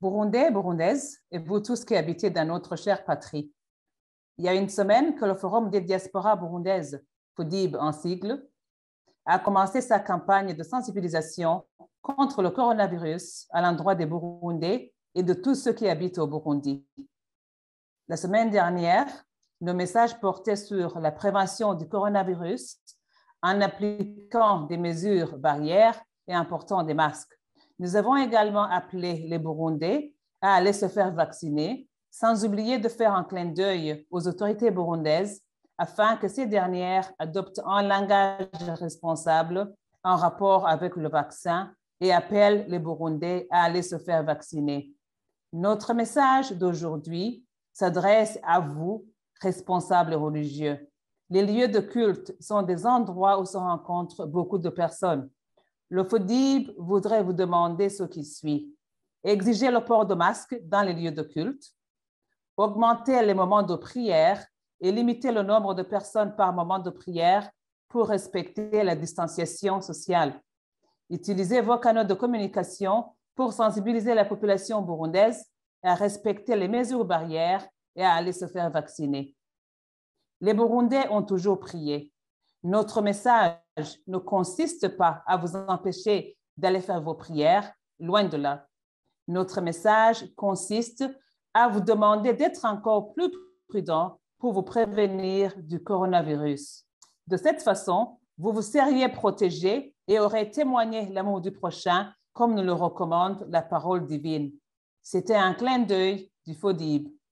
Burundais, Burundaises, et vous tous qui habitez dans notre chère patrie. Il y a une semaine que le Forum des diasporas burundaises, FODIB en sigle, a commencé sa campagne de sensibilisation contre le coronavirus à l'endroit des Burundais et de tous ceux qui habitent au Burundi. La semaine dernière, nos messages portaient sur la prévention du coronavirus en appliquant des mesures barrières et en portant des masques. Nous avons également appelé les Burundais à aller se faire vacciner, sans oublier de faire un clin d'œil aux autorités burundaises afin que ces dernières adoptent un langage responsable en rapport avec le vaccin et appellent les Burundais à aller se faire vacciner. Notre message d'aujourd'hui s'adresse à vous, responsables religieux. Les lieux de culte sont des endroits où se rencontrent beaucoup de personnes. Le FODIB voudrait vous demander ce qui suit. Exiger le port de masque dans les lieux de culte, augmenter les moments de prière et limiter le nombre de personnes par moment de prière pour respecter la distanciation sociale. Utilisez vos canaux de communication pour sensibiliser la population burundaise à respecter les mesures barrières et à aller se faire vacciner. Les Burundais ont toujours prié. Notre message ne consiste pas à vous empêcher d'aller faire vos prières, loin de là. Notre message consiste à vous demander d'être encore plus prudent pour vous prévenir du coronavirus. De cette façon, vous vous seriez protégé et aurez témoigné l'amour du prochain comme nous le recommande la parole divine. C'était un clin d'œil du Fodib.